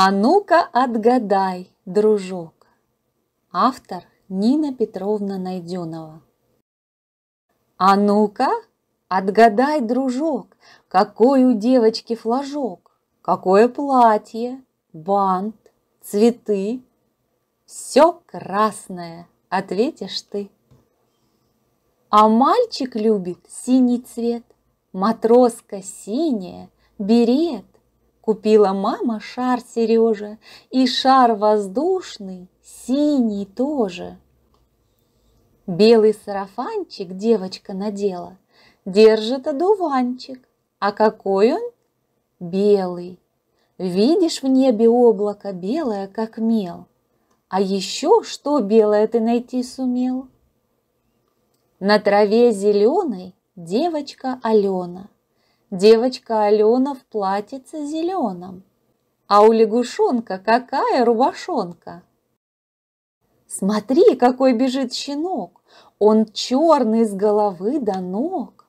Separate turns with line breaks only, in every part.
А ну-ка отгадай, дружок. Автор Нина Петровна Найденова. А ну-ка, отгадай, дружок, какой у девочки флажок, какое платье, бант, цветы. Все красное, ответишь ты. А мальчик любит синий цвет, матроска синяя, берет, Купила мама шар Сережа, и шар воздушный, синий тоже. Белый сарафанчик девочка надела, держит одуванчик. А какой он? Белый. Видишь в небе облако белое, как мел. А еще что белое ты найти сумел? На траве зеленой девочка Алена – Девочка Алена в платьице зеленом. А у лягушонка какая рубашонка? Смотри, какой бежит щенок! Он черный с головы до ног.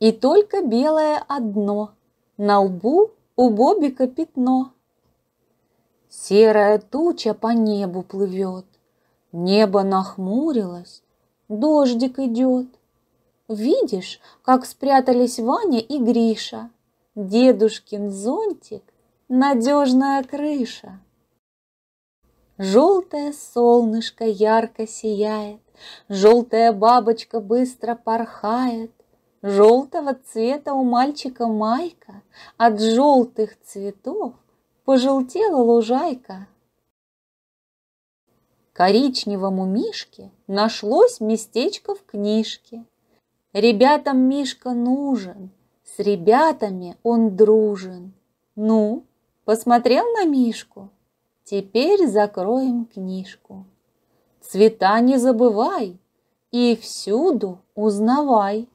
И только белое одно, на лбу у Бобика пятно. Серая туча по небу плывет, небо нахмурилось, дождик идет. Видишь, как спрятались Ваня и Гриша. Дедушкин зонтик – надежная крыша. Желтое солнышко ярко сияет, Желтая бабочка быстро порхает, Желтого цвета у мальчика майка, От желтых цветов пожелтела лужайка. Коричневому мишке нашлось местечко в книжке – Ребятам Мишка нужен, с ребятами он дружен. Ну, посмотрел на Мишку? Теперь закроем книжку. Цвета не забывай и всюду узнавай.